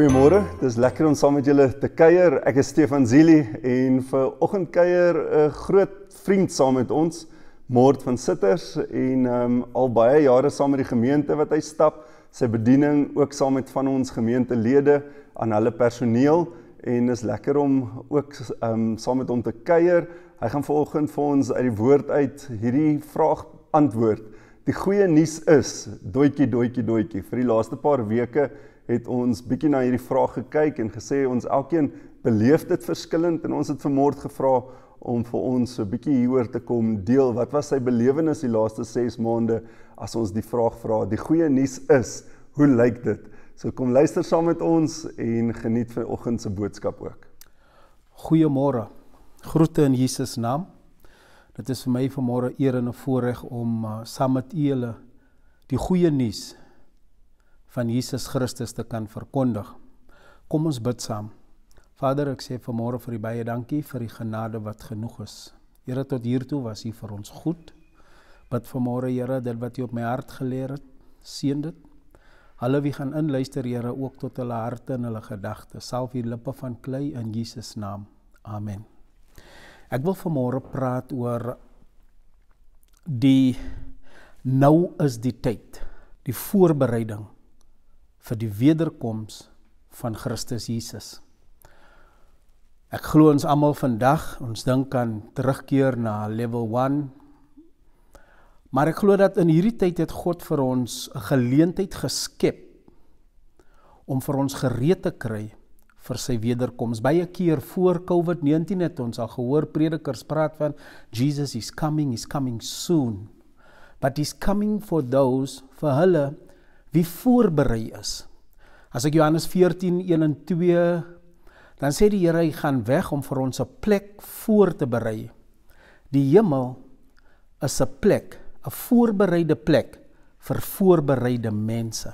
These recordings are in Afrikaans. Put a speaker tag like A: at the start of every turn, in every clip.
A: Goeiemôre. Dis lekker om saam met julle te kuier. Ek is Stefan Zili en vir oggendkuier 'n groot vriend saam met ons, Mort van Sitters en um, al baie jare saam met die gemeente wat hy stap, sy bediening ook saam met van ons gemeentelede aan hulle personeel en dis lekker om ook um, saam met hom te kuier. Hy gaan vanoggend vir ons uit die woord uit hierdie vraag antwoord. Die goeie nuus is, doetjie doetjie doetjie, vir die laaste paar weke het ons bietjie na hierdie vraag gekyk en gesê ons elkeen beleef dit verskillend en ons het vermoord gevra om vir ons 'n bietjie hieroor te kom deel. Wat was sy belewenis die laaste 6 maande as ons die vraag vra? Die goeie nuus is, hoe lyk dit? So kom luister saam met ons en geniet vanoggend se boodskap ook. Goeiemôre. Groete in Jesus naam. Dit is vir my vanmôre eer en 'n voorreg om uh, saam met u hele die goeie nuus van Jesus Christus te kan verkondig. Kom ons bid saam. Vader, ek sê vanmôre vir U baie dankie vir die genade wat genoeg is. Here tot hier toe was U vir ons goed. Bid vanmôre Here dat wat U op my hart geleer het, seën dit. Hulle wie gaan inluister Here ook tot hulle harte en hulle gedagtes, self hier lippe van klei in Jesus naam. Amen. Ek wil vanmôre praat oor die nou is die tyd, die voorbereiding vir die wederkoms van Christus Jesus. Ek glo ons almal vandag, ons dink aan terugkeer na level 1. Maar ek glo dat in hierdie tyd het God vir ons 'n geleentheid geskep om vir ons gereed te kry vir sy wederkoms. Baie keer voor COVID-19 het ons al gehoor predikers praat van Jesus is coming, he's coming soon. But he's coming for those for hulle wie voorberei is. As ek Johannes 14:1 en 2 dan sê die Here hy gaan weg om vir ons 'n plek voor te berei. Die hemel is 'n plek, 'n voorbereide plek vir voorbereide mense.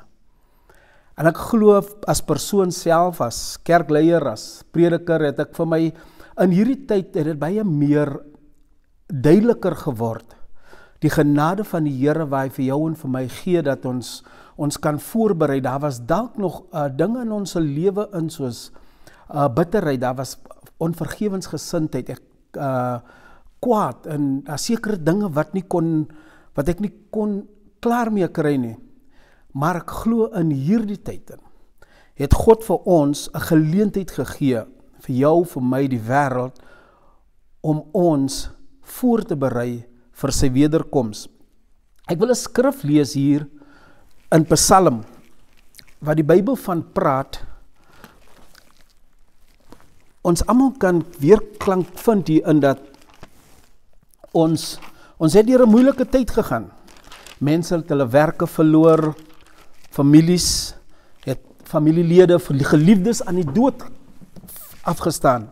A: En ek glo as persoon self as kerkleier as prediker het ek vir my in hierdie tyd het dit baie meer duideliker geword. Die genade van die Here wat hy vir jou en vir my gee dat ons ons kan voorberei. Daar was dalk nog uh, dinge in ons lewe in soos uh bitterheid, daar was onvergewensgesindheid, ek uh kwaad en daar uh, sekere dinge wat nie kon wat ek nie kon klaar mee kry nie. Maar ek glo in hierdie tyd in het God vir ons 'n geleentheid gegee vir jou, vir my, die wêreld om ons voor te berei vir sy wederkoms. Ek wil 'n skrif lees hier in Psalm wat die Bybel van praat ons almal kan weer klank vind hier in dat ons ons het deur 'n moeilike tyd gegaan. Mense het hulle werke verloor, families het familielede, geliefdes aan die dood afgestaan.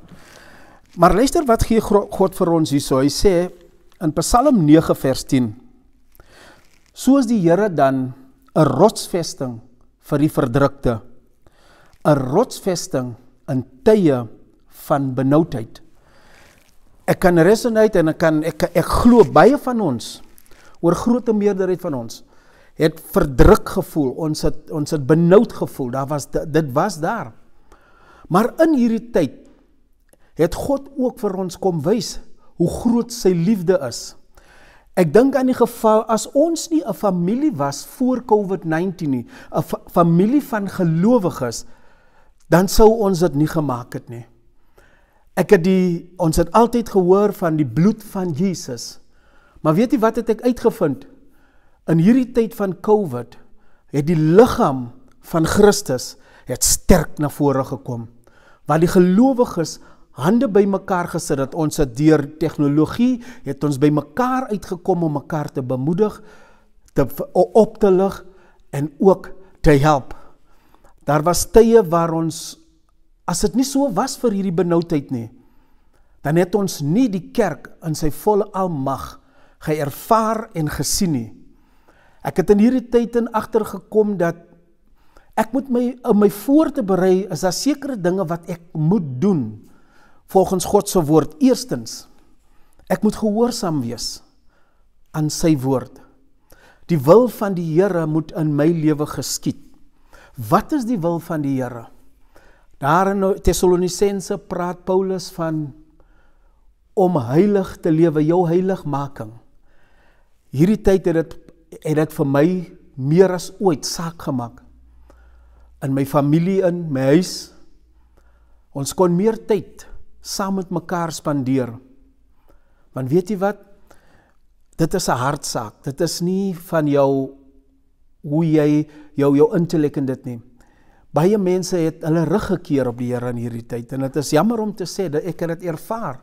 A: Maar luister wat gee God vir ons hierso. Hy sê in Psalm 9 vers 10: Soos die Here dan 'n rotsvesting vir die verdrukte. 'n rotsvesting in tye van benoudheid. Ek kan resoneer en ek kan ek ek glo baie van ons oor groot meerderheid van ons het verdruk gevoel. Ons het ons het benoud gevoel. Daar was dit was daar. Maar in hierdie tyd het God ook vir ons kom wys hoe groot sy liefde is. Ek dink aan die geval as ons nie 'n familie was voor COVID-19 nie, 'n fa familie van gelowiges, dan sou ons dit nie gemaak het nie. Ek het die ons het altyd gehoor van die bloed van Jesus. Maar weet jy wat het ek uitgevind? In hierdie tyd van COVID het die liggaam van Christus het sterk na vore gekom. Want die gelowiges hande bymekaar gesit het. Ons het deur tegnologie het ons bymekaar uitgekom om mekaar te bemoedig, te op te lig en ook te help. Daar was tye waar ons as dit nie so was vir hierdie benoudheid nie, dan het ons nie die kerk in sy volle almag geervaar en gesien nie. Ek het in hierdie tyd in agtergekom dat ek moet my my voor te berei is daar sekere dinge wat ek moet doen volgens God se woord eerstens ek moet gehoorsaam wees aan sy woord. Die wil van die Here moet in my lewe geskied. Wat is die wil van die Here? Daar in Tessalonisense praat Paulus van om heilig te lewe, jou heiligmaking. Hierdie tyd het dit het dit vir my meer as ooit saak gemaak in my familie in my huis. Ons kon meer tyd saam met mekaar spandeer. Want weet jy wat? Dit is 'n hartsaak. Dit is nie van jou hoe jy jou jou intellek in dit neem. Baie mense het hulle rug gekeer op die Here in hierdie tyd en dit is jammer om te sê dat ek dit ervaar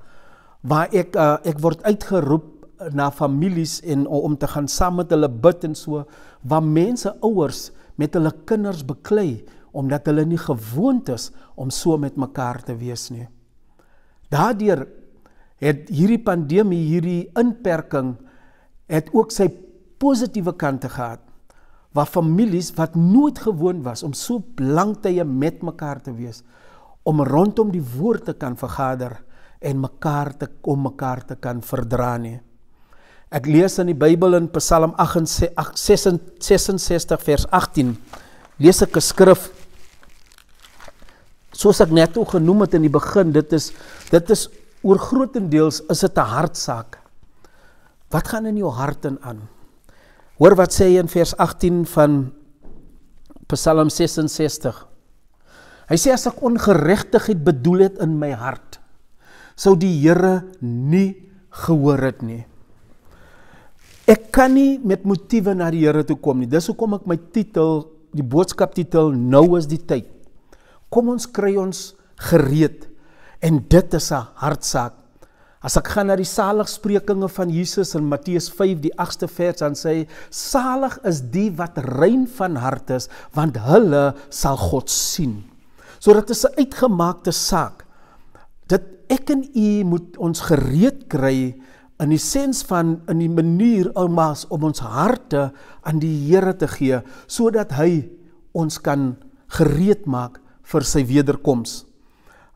A: waar ek uh, ek word uitgeroep na families en om te gaan saam met hulle bid en so waar mense ouers met hulle kinders beklei omdat hulle nie gewoond is om so met mekaar te wees nie. Daardeur het hierdie pandemie, hierdie inperking het ook sy positiewe kante gehad. Waar families wat nooit gewoon was om so lank tye met mekaar te wees, om rondom die woord te kan vergader en mekaar te kom mekaar te kan verdra nie. Ek lees in die Bybel in Psalm 68 66 vers 18. Lees ek 'n skrif soos ek net o genoem het in die begin, dit is dit is oor grootendeels is dit 'n hartsaak. Wat gaan in jou hart in aan? Hoor wat sê hy in vers 18 van Psalm 66. Hy sê as ek ongeregtigheid bedoel het in my hart, sou die Here nie gehoor het nie. Ek kan nie met motiewe na die Here toe kom nie. Dis hoekom ek my titel, die boodskap titel nou is die tyd. Kom ons kry ons gereed. En dit is 'n hartsaak. As ek gaan na die saligsprekinge van Jesus in Matteus 5 die 8ste vers dan sê hy: Salig is die wat rein van hart is, want hulle sal God sien. So dit is 'n uitgemaakte saak. Dit ek en u moet ons gereed kry in die sens van in die manier oumas om ons harte aan die Here te gee sodat hy ons kan gereed maak vir sy wederkoms.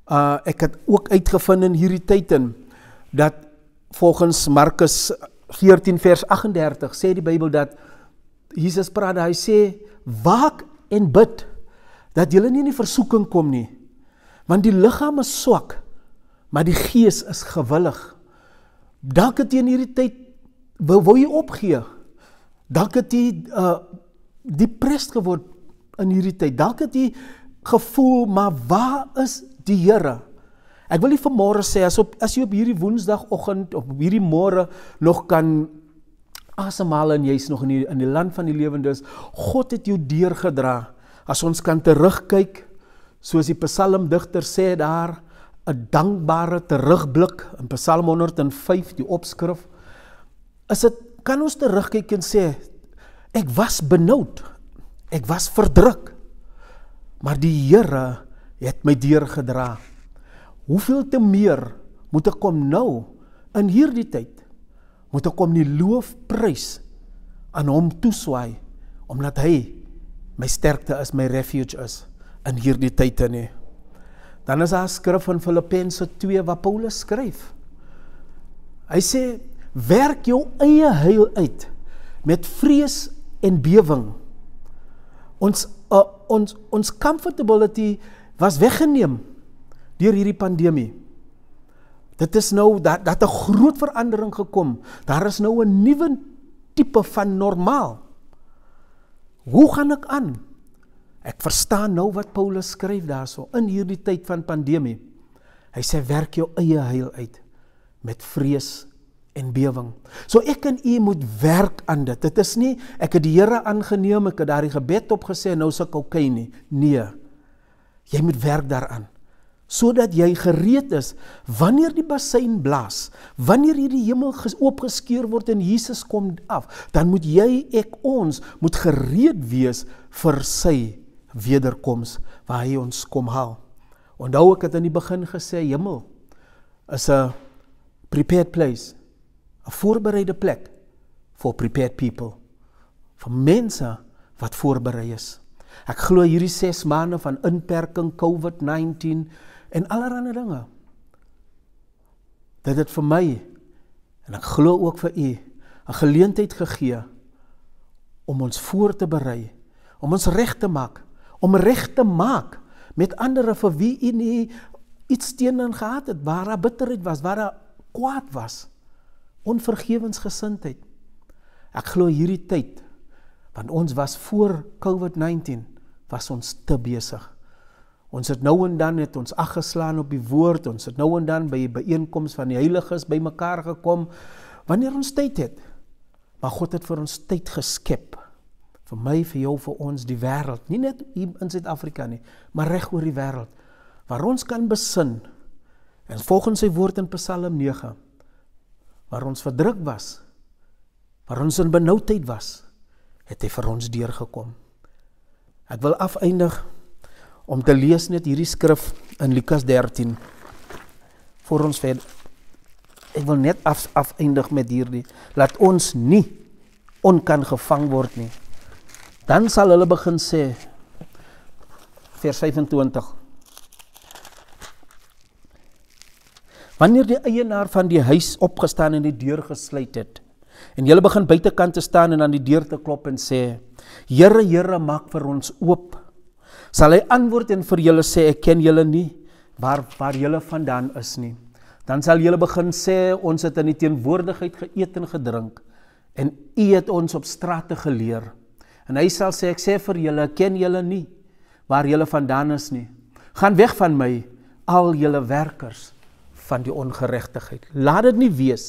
A: Uh ek het ook uitgevind in hierdie tyd in dat volgens Markus 14 vers 38 sê die Bybel dat Jesus praat hy sê waak en bid dat julle nie in die versoeking kom nie. Want die liggaam is swak, maar die gees is gewillig. Dalk het jy in hierdie tyd wou wou jy opgee. Dalk het jy uh depressed geword in hierdie tyd. Dalk het jy gevoel, maar waar is die Here? Ek wil nie vanmôre sê as op as jy op hierdie woensdagoggend of hierdie môre nog kan asemhaal en jy's nog in die, in die land van die lewendes, God het jou deurgedra. As ons kan terugkyk, soos die psalmdigter sê daar, 'n dankbare terugblik in Psalm 105 die opskrif, is dit kan ons terugkyk en sê ek was benoud. Ek was verdruk. Maar die Here het my deurgedra. Hoeveel te meer moet ek kom nou in hierdie tyd moet ek kom die loof prys aan hom toeswaai omdat hy my sterkte is, my refuge is in hierdie tye nie. Dan is daar skrif van Filippense 2 wat Paulus skryf. Hy sê werk jou eie heil uit met vrees en bewering ons uh, ons ons comfortability was weggeneem deur hierdie pandemie. Dit is nou dat dat 'n groot verandering gekom. Daar is nou 'n nuwe tipe van normaal. Hoe gaan ek aan? Ek verstaan nou wat Paulus skryf daarso in hierdie tyd van pandemie. Hy sê werk jou eie heil uit met vrees en bewing. So ek en u moet werk aan dit. Dit is nie ek het die Here aangeneem, ek het daardie gebed opgesê en nou sou ek oké okay nie. Nee. Jy moet werk daaraan sodat jy gereed is wanneer die bassein blaas, wanneer hierdie hemel oopgeskeur word en Jesus kom af, dan moet jy ek ons moet gereed wees vir sy wederkoms waar hy ons kom haal. Onthou ek het aan die begin gesê hemel is 'n prepared place 'n voorbereide plek for prepared people vir mense wat voorberei is. Ek glo hierdie 6 maande van inperking COVID-19 en allerlei dinge dat dit vir my en ek glo ook vir u 'n geleentheid gegee om ons voor te berei, om ons reg te maak, om reg te maak met ander vir wie u nie iets teen gehad het, waar daar bitterheid was, waar daar kwaad was onvergewensgesindheid. Ek glo hierdie tyd want ons was voor COVID-19 was ons te besig. Ons het nou en dan net ons afgeslaan op die woord, ons het nou en dan by die byeenkoms van die heiliges bymekaar gekom wanneer ons tyd het. Maar God het vir ons tyd geskep. Vir my, vir jou, vir ons, die wêreld, nie net hier in Suid-Afrika nie, maar reg oor die wêreld waar ons kan besin. En volgens sy woord in Psalm 9 waar ons verdruk was, waar ons in benoudheid was, het hy vir ons deurgekom. Ek wil afeindig om te lees net hierdie skrif in Lukas 13 vir ons verder. Ek wil net af afeindig met hierdie laat ons nie onkan gevang word nie. Dan sal hulle begin sê vers 25 Wanneer die eienaar van die huis opgestaan en die deur gesluit het en hulle begin buitekant te staan en aan die deur te klop en sê: "Here, Here, maak vir ons oop." Sal hy antwoord en vir julle sê: "Ek ken julle nie waar waar julle vandaan is nie." Dan sal julle begin sê: "Ons het in die teenwoordigheid geëet en gedrink en u het ons op strate geleer." En hy sal sê: "Ek sê vir julle, ken julle nie waar julle vandaan is nie. Gaan weg van my, al julle werkers." van die ongeregtigheid. Laat dit nie wees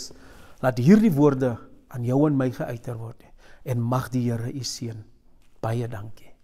A: dat hierdie woorde aan jou en my geuiter word nie. En mag die Here u seën. Baie dankie.